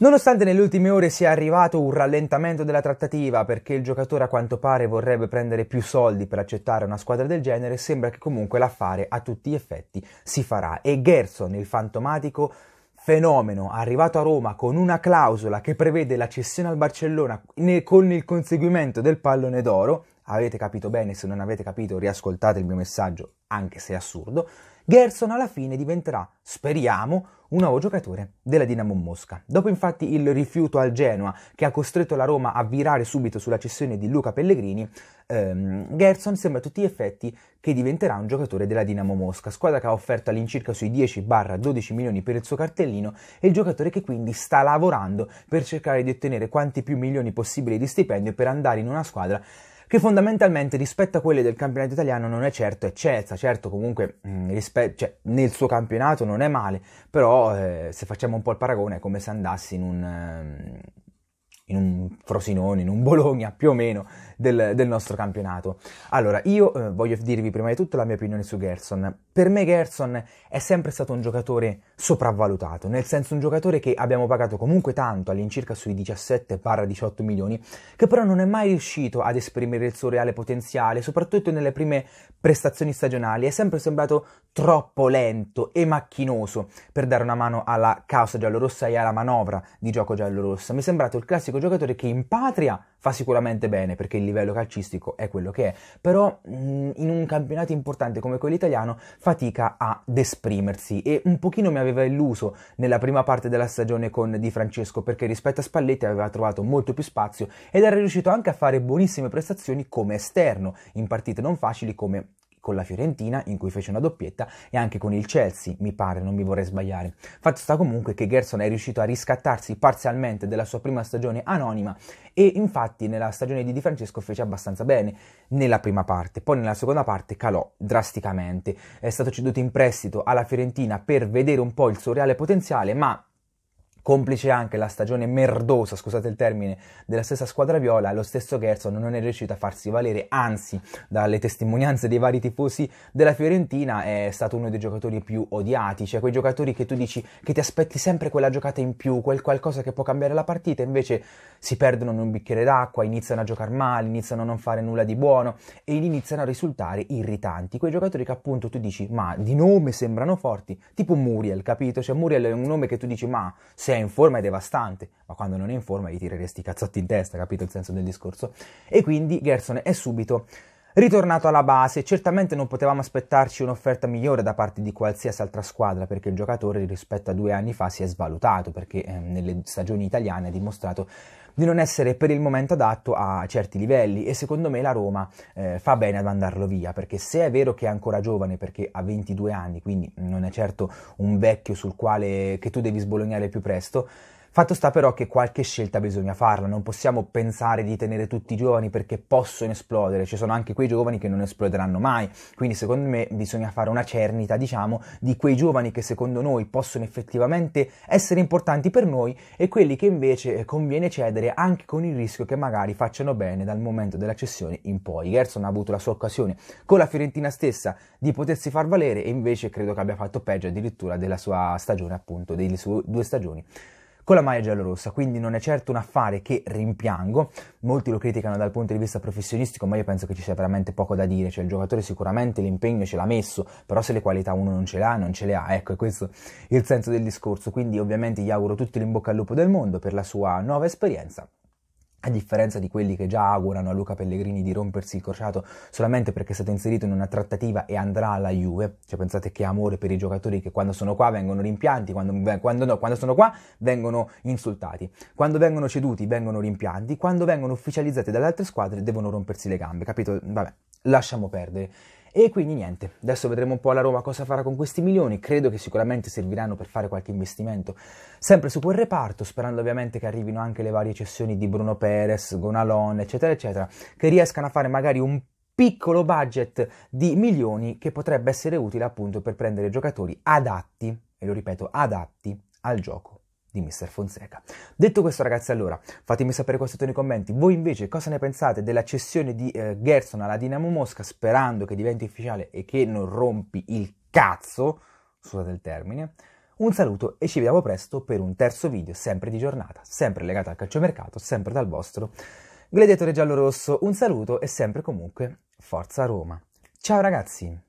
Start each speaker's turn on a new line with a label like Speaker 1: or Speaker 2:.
Speaker 1: Nonostante nelle ultime ore sia arrivato un rallentamento della trattativa perché il giocatore a quanto pare vorrebbe prendere più soldi per accettare una squadra del genere, sembra che comunque l'affare a tutti gli effetti si farà e Gerson, il fantomatico fenomeno, arrivato a Roma con una clausola che prevede la cessione al Barcellona con il conseguimento del pallone d'oro, Avete capito bene, se non avete capito riascoltate il mio messaggio, anche se è assurdo. Gerson alla fine diventerà, speriamo, un nuovo giocatore della Dinamo Mosca. Dopo infatti il rifiuto al Genoa che ha costretto la Roma a virare subito sulla cessione di Luca Pellegrini, ehm, Gerson sembra a tutti gli effetti che diventerà un giocatore della Dinamo Mosca, squadra che ha offerto all'incirca sui 10-12 milioni per il suo cartellino e il giocatore che quindi sta lavorando per cercare di ottenere quanti più milioni possibili di stipendio per andare in una squadra che fondamentalmente rispetto a quelle del campionato italiano non è certo eccelsa, certo comunque mm, rispe- cioè, nel suo campionato non è male, però eh, se facciamo un po' il paragone è come se andassi in un... Ehm, in un Frosinone, in un Bologna più o meno del, del nostro campionato. Allora, io eh, voglio dirvi prima di tutto la mia opinione su Gerson. Per me Gerson è sempre stato un giocatore sopravvalutato, nel senso un giocatore che abbiamo pagato comunque tanto, all'incirca sui 17-18 milioni, che però non è mai riuscito ad esprimere il suo reale potenziale, soprattutto nelle prime prestazioni stagionali, è sempre sembrato troppo lento e macchinoso per dare una mano alla causa giallorossa e alla manovra di gioco giallorossa. Mi è sembrato il classico giocatore che in patria fa sicuramente bene perché il livello calcistico è quello che è, però in un campionato importante come quello italiano fatica ad esprimersi e un pochino mi aveva illuso nella prima parte della stagione con Di Francesco perché rispetto a Spalletti aveva trovato molto più spazio ed era riuscito anche a fare buonissime prestazioni come esterno in partite non facili come con la Fiorentina in cui fece una doppietta e anche con il Chelsea, mi pare, non mi vorrei sbagliare. Fatto sta comunque che Gerson è riuscito a riscattarsi parzialmente della sua prima stagione anonima e infatti nella stagione di Di Francesco fece abbastanza bene nella prima parte, poi nella seconda parte calò drasticamente. È stato ceduto in prestito alla Fiorentina per vedere un po' il suo reale potenziale, ma complice anche la stagione merdosa, scusate il termine, della stessa squadra viola, lo stesso Gerson non è riuscito a farsi valere, anzi dalle testimonianze dei vari tifosi della Fiorentina è stato uno dei giocatori più odiati, cioè quei giocatori che tu dici che ti aspetti sempre quella giocata in più, quel qualcosa che può cambiare la partita, invece si perdono in un bicchiere d'acqua, iniziano a giocare male, iniziano a non fare nulla di buono e iniziano a risultare irritanti, quei giocatori che appunto tu dici ma di nome sembrano forti, tipo Muriel, capito? Cioè Muriel è un nome che tu dici ma se è in forma è devastante, ma quando non è in forma gli tireresti i cazzotti in testa, capito il senso del discorso? E quindi Gerson è subito Ritornato alla base, certamente non potevamo aspettarci un'offerta migliore da parte di qualsiasi altra squadra perché il giocatore rispetto a due anni fa si è svalutato perché eh, nelle stagioni italiane ha dimostrato di non essere per il momento adatto a certi livelli e secondo me la Roma eh, fa bene ad andarlo via perché se è vero che è ancora giovane perché ha 22 anni quindi non è certo un vecchio sul quale che tu devi sbolognare più presto Fatto sta però che qualche scelta bisogna farla, non possiamo pensare di tenere tutti i giovani perché possono esplodere, ci sono anche quei giovani che non esploderanno mai, quindi secondo me bisogna fare una cernita, diciamo, di quei giovani che secondo noi possono effettivamente essere importanti per noi e quelli che invece eh, conviene cedere anche con il rischio che magari facciano bene dal momento della cessione in poi. Gerson ha avuto la sua occasione con la Fiorentina stessa di potersi far valere e invece credo che abbia fatto peggio addirittura della sua stagione, appunto, delle sue due stagioni con la maglia giallorossa, quindi non è certo un affare che rimpiango, molti lo criticano dal punto di vista professionistico, ma io penso che ci sia veramente poco da dire, cioè il giocatore sicuramente l'impegno ce l'ha messo, però se le qualità uno non ce le ha, non ce le ha, ecco, è questo il senso del discorso, quindi ovviamente gli auguro tutto l'in bocca al lupo del mondo per la sua nuova esperienza a differenza di quelli che già augurano a Luca Pellegrini di rompersi il crociato solamente perché è stato inserito in una trattativa e andrà alla Juve, cioè pensate che amore per i giocatori che quando sono qua vengono rimpianti, quando, quando, no, quando sono qua vengono insultati, quando vengono ceduti vengono rimpianti, quando vengono ufficializzati dalle altre squadre devono rompersi le gambe, capito? Vabbè, lasciamo perdere. E quindi niente, adesso vedremo un po' la Roma cosa farà con questi milioni, credo che sicuramente serviranno per fare qualche investimento sempre su quel reparto, sperando ovviamente che arrivino anche le varie cessioni di Bruno Perez, Gonalon, eccetera, eccetera, che riescano a fare magari un piccolo budget di milioni che potrebbe essere utile appunto per prendere giocatori adatti, e lo ripeto, adatti al gioco di Mr. Fonseca. Detto questo ragazzi allora, fatemi sapere questo nei commenti, voi invece cosa ne pensate della cessione di eh, Gerson alla Dinamo Mosca sperando che diventi ufficiale e che non rompi il cazzo, scusate il termine, un saluto e ci vediamo presto per un terzo video sempre di giornata, sempre legato al calciomercato, sempre dal vostro Gladiatore Giallo Rosso, un saluto e sempre comunque Forza Roma. Ciao ragazzi!